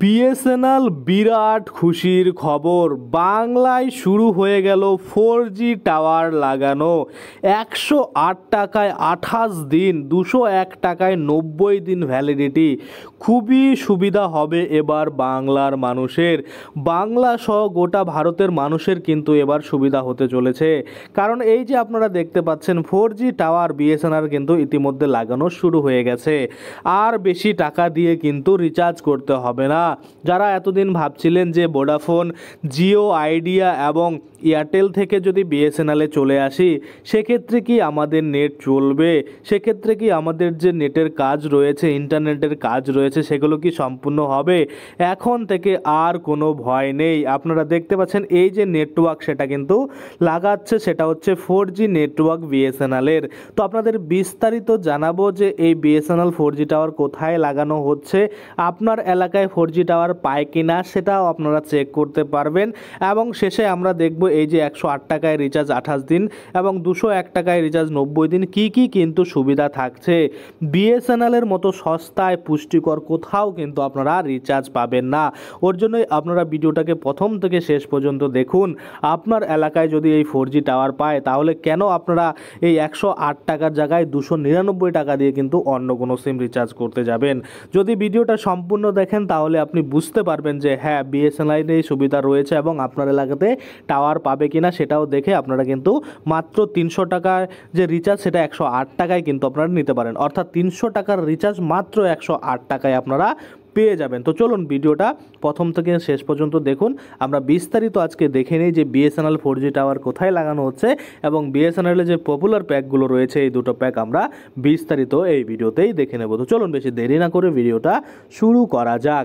BSNL বিরাট খুশির খবর বাংলায় শুরু হয়ে গেল ফোর জি টাওয়ার লাগানো একশো আট টাকায় আঠাশ দিন দুশো এক টাকায় নব্বই দিন ভ্যালিডিটি খুবই সুবিধা হবে এবার বাংলার মানুষের বাংলা সহ গোটা ভারতের মানুষের কিন্তু এবার সুবিধা হতে চলেছে কারণ এই যে আপনারা দেখতে পাচ্ছেন ফোর জি টাওয়ার বিএসএনআর কিন্তু ইতিমধ্যে লাগানো শুরু হয়ে গেছে আর বেশি টাকা দিয়ে কিন্তু রিচার্জ করতে হবে না যারা এতদিন ভাবছিলেন যে ভোডাফোন জিও আইডিয়া এবং এয়ারটেল থেকে যদি বিএসএনএলে চলে আসি সেক্ষেত্রে কি আমাদের নেট চলবে সেক্ষেত্রে কি আমাদের যে নেটের কাজ রয়েছে ইন্টারনেটের কাজ রয়েছে সেগুলো কি সম্পূর্ণ হবে এখন থেকে আর কোনো ভয় নেই আপনারা দেখতে পাচ্ছেন এই যে নেটওয়ার্ক সেটা কিন্তু লাগাচ্ছে সেটা হচ্ছে ফোর জি নেটওয়ার্ক বিএসএনএলের তো আপনাদের বিস্তারিত জানাবো যে এই বিএসএনএল ফোর জি টাওয়ার কোথায় লাগানো হচ্ছে আপনার এলাকায় ফোর জি টাওয়ার পায় কি না সেটাও আপনারা চেক করতে পারবেন এবং শেষে আমরা দেখব এই যে একশো আট টাকায় রিচার্জ আঠাশ দিন এবং দুশো এক টাকায় রিচার্জ নব্বই দিন কি কি কিন্তু সুবিধা থাকছে বিএসএনএলের মতো সস্তায় পুষ্টিকর কোথাও কিন্তু আপনারা রিচার্জ পাবেন না ওর জন্যই আপনারা ভিডিওটাকে প্রথম থেকে শেষ পর্যন্ত দেখুন আপনার এলাকায় যদি এই ফোর জি টাওয়ার পায় তাহলে কেন আপনারা এই একশো আট টাকার জায়গায় দুশো নিরানব্বই টাকা দিয়ে কিন্তু অন্য কোনো সিম রিচার্জ করতে যাবেন যদি ভিডিওটা সম্পূর্ণ দেখেন তাহলে তাহলে আপনি বুঝতে পারবেন যে হ্যাঁ বিএসএনএল এই সুবিধা রয়েছে এবং আপনার এলাকাতে টাওয়ার পাবে কি না সেটাও দেখে আপনারা কিন্তু মাত্র তিনশো টাকার যে রিচার্জ সেটা একশো আট টাকায় কিন্তু আপনারা নিতে পারেন অর্থাৎ তিনশো টাকার রিচার্জ মাত্র একশো আট টাকায় আপনারা পেয়ে যাবেন তো চলুন ভিডিওটা প্রথম থেকে শেষ পর্যন্ত দেখুন আমরা বিস্তারিত আজকে দেখে নিই যে বিএসএনএল ফোর জি টাওয়ার কোথায় লাগানো হচ্ছে এবং বিএসএনএলের যে পপুলার প্যাকগুলো রয়েছে এই দুটো প্যাক আমরা বিস্তারিত এই ভিডিওতেই দেখে নেব তো চলুন বেশি দেরি না করে ভিডিওটা শুরু করা যাক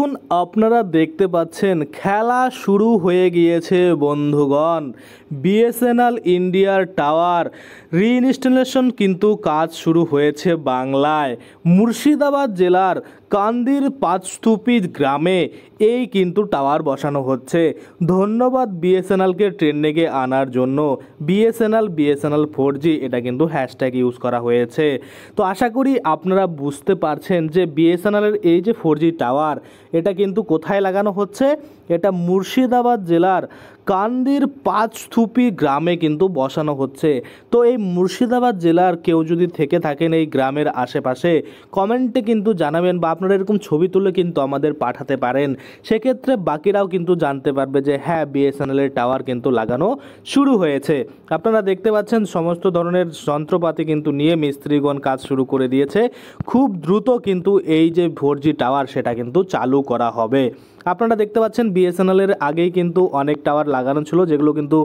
এখন আপনারা দেখতে পাচ্ছেন খেলা শুরু হয়ে গিয়েছে বন্ধুগণ বিএসএনএল ইন্ডিয়ার টাওয়ার রিইনস্টলেশন কিন্তু কাজ শুরু হয়েছে বাংলায় মুর্শিদাবাদ জেলার কান্দির পাঁচস্তুপিদ গ্রামে এই কিন্তু টাওয়ার বসানো হচ্ছে ধন্যবাদ বিএসএনএলকে ট্রেন্ডিংয়ে আনার জন্য বিএসএনএল বিএসএনএল ফোর জি এটা কিন্তু হ্যাশট্যাগ ইউজ করা হয়েছে তো আশা করি আপনারা বুঝতে পারছেন যে বিএসএনএলের এই যে ফোর জি টাওয়ার এটা কিন্তু কোথায় লাগানো হচ্ছে এটা মুর্শিদাবাদ জেলার কান্দির পাঁচথুপি গ্রামে কিন্তু বসানো হচ্ছে তো এই মুর্শিদাবাদ জেলার কেউ যদি থেকে থাকেন এই গ্রামের আশেপাশে কমেন্টে কিন্তু জানাবেন বা আপনারা এরকম ছবি তুলে কিন্তু আমাদের পাঠাতে পারেন সেক্ষেত্রে বাকিরাও কিন্তু জানতে পারবে যে হ্যাঁ বিএসএনএলের টাওয়ার কিন্তু লাগানো শুরু হয়েছে আপনারা দেখতে পাচ্ছেন সমস্ত ধরনের যন্ত্রপাতি কিন্তু নিয়ে মিস্ত্রিগণ কাজ শুরু করে দিয়েছে খুব দ্রুত কিন্তু এই যে ফোর টাওয়ার সেটা কিন্তু চালু করা হবে আপনারা দেখতে পাচ্ছেন বিএসএনএলের আগেই কিন্তু অনেক টাওয়ার লাগানো ছিল যেগুলো কিন্তু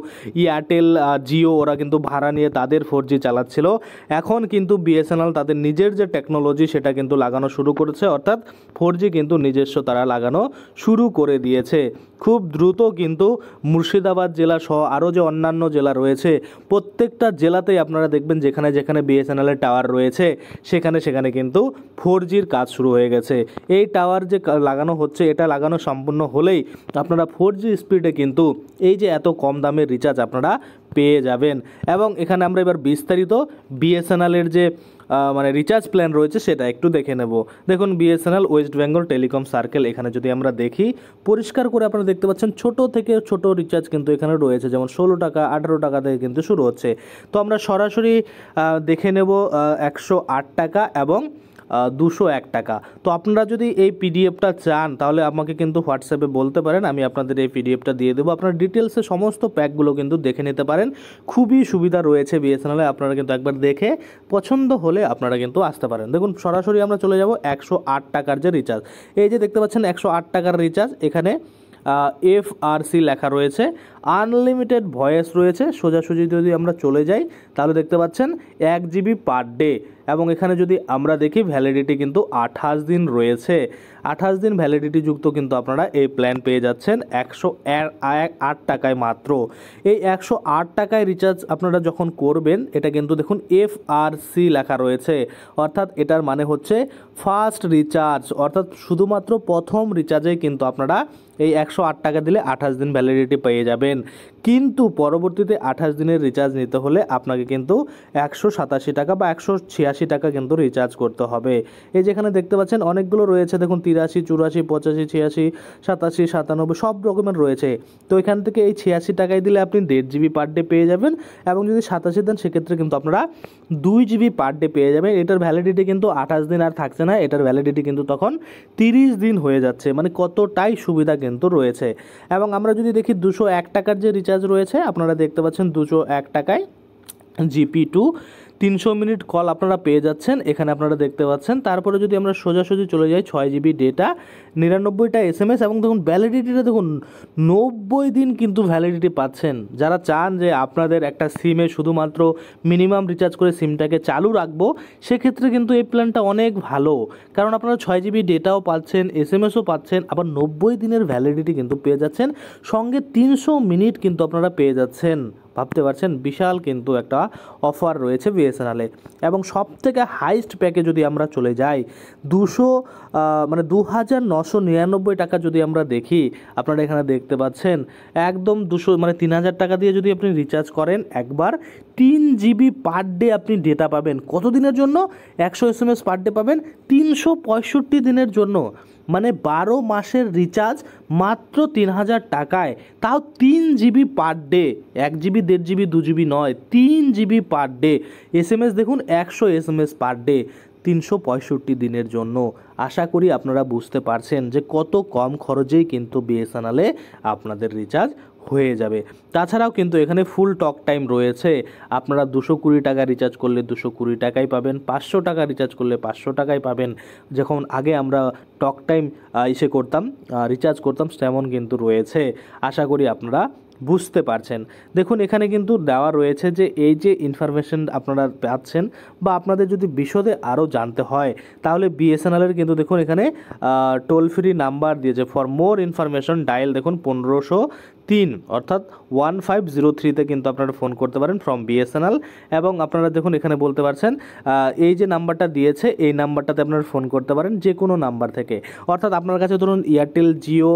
এয়ারটেল জিও ওরা কিন্তু ভাড়া নিয়ে তাদের ফোর জি চালাচ্ছিল এখন কিন্তু বিএসএনএল তাদের নিজের যে টেকনোলজি সেটা কিন্তু লাগানো শুরু করেছে অর্থাৎ ফোর জি কিন্তু নিজস্ব তারা লাগানো শুরু করে দিয়েছে খুব দ্রুত কিন্তু মুর্শিদাবাদ জেলা সহ আরও যে অন্যান্য জেলা রয়েছে প্রত্যেকটা জেলাতেই আপনারা দেখবেন যেখানে যেখানে বিএসএনএলের টাওয়ার রয়েছে সেখানে সেখানে কিন্তু ফোর জির কাজ শুরু হয়ে গেছে এই টাওয়ার যে লাগানো হচ্ছে এটা লাগানো সম্পূর্ণ হলেই আপনারা ফোর জি স্পিডে কিন্তু এই যে এত কম দামের রিচার্জ আপনারা পেয়ে যাবেন এবং এখানে আমরা এবার বিস্তারিত বিএসএনএলের যে মানে রিচার্জ প্ল্যান রয়েছে সেটা একটু দেখে নেব দেখুন BSNL West Bengal telecom circle এখানে যদি আমরা দেখি পরিষ্কার করে আপনারা দেখতে পাচ্ছেন ছোট থেকে ছোট রিচার্জ কিন্তু এখানে রয়েছে যেমন ষোলো টাকা আঠারো টাকা থেকে কিন্তু শুরু হচ্ছে তো আমরা সরাসরি দেখে নেব একশো টাকা এবং দুশো এক টাকা তো আপনারা যদি এই পিডিএফটা চান তাহলে আমাকে কিন্তু হোয়াটসঅ্যাপে বলতে পারেন আমি আপনাদের এই পিডিএফটা দিয়ে দেবো আপনার ডিটেলসে সমস্ত প্যাকগুলো কিন্তু দেখে নিতে পারেন খুবই সুবিধা রয়েছে বিএসএনএলে আপনারা কিন্তু একবার দেখে পছন্দ হলে আপনারা কিন্তু আসতে পারেন দেখুন সরাসরি আমরা চলে যাব একশো টাকার যে রিচার্জ এই যে দেখতে পাচ্ছেন একশো টাকার রিচার্জ এখানে এফ আর সি লেখা রয়েছে আনলিমিটেড ভয়েস রয়েছে সোজাসুজি যদি আমরা চলে যাই তাহলে দেখতে পাচ্ছেন এক জিবি পার ডে এবং এখানে যদি আমরা দেখি ভ্যালিডিটি কিন্তু আঠাশ দিন রয়েছে আঠাশ দিন ভ্যালিডিটি যুক্ত কিন্তু আপনারা এই প্ল্যান পেয়ে যাচ্ছেন একশো আট টাকায় মাত্র এই একশো আট টাকায় রিচার্জ আপনারা যখন করবেন এটা কিন্তু দেখুন এফ আর সি লেখা রয়েছে অর্থাৎ এটার মানে হচ্ছে ফার্স্ট রিচার্জ অর্থাৎ শুধুমাত্র প্রথম রিচার্জে কিন্তু আপনারা এই একশো আট টাকা দিলে আঠাশ দিন ভ্যালিডিটি পেয়ে যাবেন কিন্তু পরবর্তীতে আঠাশ দিনের রিচার্জ নিতে হলে আপনাকে কিন্তু একশো সাতাশি টাকা বা একশো ছিয়াশি টাকা কিন্তু রিচার্জ করতে হবে এই যেখানে দেখতে পাচ্ছেন অনেকগুলো রয়েছে দেখুন তিরাশি চুরাশি পঁচাশি ছিয়াশি সাতাশি সাতানব্বই সব রকমের রয়েছে তো এখান থেকে এই ছিয়াশি টাকায় দিলে আপনি দেড় জিবি পার ডে পেয়ে যাবেন এবং যদি সাতাশি দেন সেক্ষেত্রে কিন্তু আপনারা দুই জিবি পার ডে পেয়ে যাবেন এটার ভ্যালিডিটি কিন্তু আঠাশ দিন আর থাকছে না এটার ভ্যালিডিটি কিন্তু তখন তিরিশ দিন হয়ে যাচ্ছে মানে কতটাই সুবিধা কিন্তু রয়েছে এবং আমরা যদি দেখি দুশো এক টাকার যে রিচার্জ রয়েছে আপনারা দেখতে পাচ্ছেন দুশো এক টাকায় জিপি টু তিনশো মিনিট কল আপনারা পেয়ে যাচ্ছেন এখানে আপনারা দেখতে পাচ্ছেন তারপরে যদি আমরা সোজাসুজি চলে যাই ছয় জিবি ডেটা নিরানব্বইটা এস এম এস এবং দেখুন ভ্যালিডিটিটা দেখুন নব্বই দিন কিন্তু ভ্যালিডিটি পাচ্ছেন যারা চান যে আপনাদের একটা সিমে শুধুমাত্র মিনিমাম রিচার্জ করে সিমটাকে চালু রাখবো সেক্ষেত্রে কিন্তু এই প্ল্যানটা অনেক ভালো কারণ আপনারা ছয় জিবি ডেটাও পাচ্ছেন এস এম এসও পাচ্ছেন আবার নব্বই দিনের ভ্যালিডিটি কিন্তু পেয়ে যাচ্ছেন সঙ্গে তিনশো মিনিট কিন্তু আপনারা পেয়ে যাচ্ছেন ভাবতে পারছেন বিশাল কিন্তু একটা অফার রয়েছে বিএসএনএলে এবং সব থেকে হাইস্ট প্যাকে যদি আমরা চলে যাই দুশো মানে দু হাজার নশো নিরানব্বই টাকা যদি আমরা দেখি আপনারা এখানে দেখতে পাচ্ছেন একদম দুশো মানে তিন হাজার টাকা দিয়ে যদি আপনি রিচার্জ করেন একবার তিন জিবি পার ডে আপনি ডেটা পাবেন কত দিনের জন্য একশো S M S per day পাবেন তিনশো পঁয়ষট্টি দিনের জন্য মানে বারো মাসের রিচার্জ মাত্র তিন হাজার টাকায় তাও তিন জিবি পার ডে এক জিবি দেড় জিবি দু জিবি নয় তিন GB per day S M S দেখুন একশো S M S per day তিনশো পঁয়ষট্টি দিনের জন্য আশা করি আপনারা বুঝতে পারছেন যে কত কম খরচেই কিন্তু বিএসএনএলে আপনাদের রিচার্জ হয়ে যাবে তাছাড়াও কিন্তু এখানে ফুল টক টাইম রয়েছে আপনারা দুশো কুড়ি টাকা রিচার্জ করলে দুশো কুড়ি টাকাই পাবেন পাঁচশো টাকা রিচার্জ করলে পাঁচশো টাকাই পাবেন যখন আগে আমরা টক টাইম ইসে করতাম রিচার্জ করতাম তেমন কিন্তু রয়েছে আশা করি আপনারা বুঝতে পারছেন দেখুন এখানে কিন্তু দেওয়া রয়েছে যে এই যে ইনফরমেশন আপনারা পাচ্ছেন বা আপনাদের যদি বিশদে আরও জানতে হয় তাহলে বিএসএনএলের কিন্তু দেখুন এখানে টোল ফ্রি নাম্বার দিয়েছে ফর মোর ইনফরমেশন ডায়াল দেখুন পনেরোশো তিন অর্থাৎ ওয়ান ফাইভ জিরো থ্রিতে কিন্তু আপনারা ফোন করতে পারেন ফ্রম বিএসএনএল এবং আপনারা দেখুন এখানে বলতে পারছেন এই যে নাম্বারটা দিয়েছে এই নাম্বারটাতে আপনারা ফোন করতে পারেন যে কোনো নাম্বার থেকে অর্থাৎ আপনার কাছে ধরুন Airtel Jio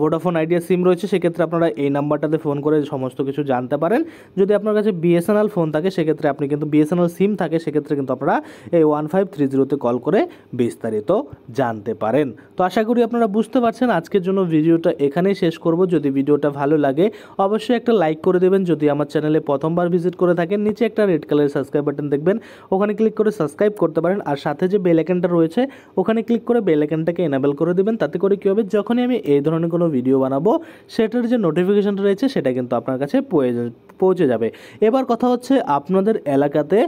Vodafone Idea SIM রয়েছে সেক্ষেত্রে আপনারা এই নাম্বারটাতে ফোন করে সমস্ত কিছু জানতে পারেন যদি আপনার কাছে বিএসএনএল ফোন থাকে সেক্ষেত্রে আপনি কিন্তু বিএসএনএল সিম থাকে সেক্ষেত্রে কিন্তু আপনারা এই ওয়ান ফাইভ থ্রি জিরোতে কল করে বিস্তারিত জানতে পারেন তো আশা করি আপনারা বুঝতে পারছেন আজকের জন্য ভিডিওটা এখানেই শেষ করব যদি ভিডিওটা ভালো লাগে অবশ্যই একটা লাইক করে দেবেন যদি আমার চ্যানেলে প্রথমবার ভিজিট করে থাকেন নিচে একটা রেড কালারের সাবস্ক্রাইব বাটন দেখবেন ওখানে ক্লিক করে সাবস্ক্রাইব করতে পারেন আর সাথে যে বেল আইকনটা রয়েছে ওখানে ক্লিক করে বেল আইকনটাকে এনাবেল করে দেবেন তাতে করে কী হবে যখনই আমি এই ধরনের কোনো ভিডিও বানাবো সেটার যে নোটিফিকেশানটা রয়েছে সেটা কিন্তু আপনার কাছে পৌঁছে যাবে এবার কথা হচ্ছে আপনাদের এলাকাতে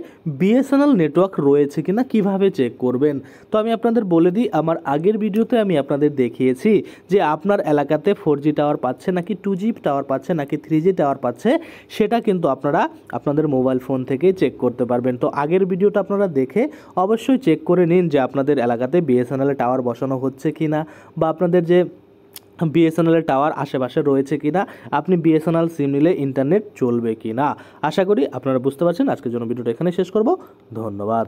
বিএসএনএল নেটওয়ার্ক রয়েছে কিনা কিভাবে চেক করবেন তো আমি আপনাদের বলে দিই আমার আগের ভিডিওতে আমি আপনাদের দেখিয়েছি যে আপনার এলাকাতে ফোর টাওয়ার পাচ্ছে নাকি টু জি টাওয়ার পাচ্ছে নাকি থ্রি জি টাওয়ার পাচ্ছে সেটা কিন্তু আপনারা আপনাদের মোবাইল ফোন থেকে চেক করতে পারবেন তো আগের ভিডিওটা আপনারা দেখে অবশ্যই চেক করে নিন যে আপনাদের এলাকাতে বিএসএনএল টাওয়ার বসানো হচ্ছে কি না বা আপনাদের যে বিএসএনএলের টাওয়ার আশেপাশে রয়েছে কি না আপনি বিএসএনএল সিম নিলে ইন্টারনেট চলবে কি না আশা করি আপনারা বুঝতে পারছেন আজকের জন্য ভিডিওটা এখানে শেষ করব ধন্যবাদ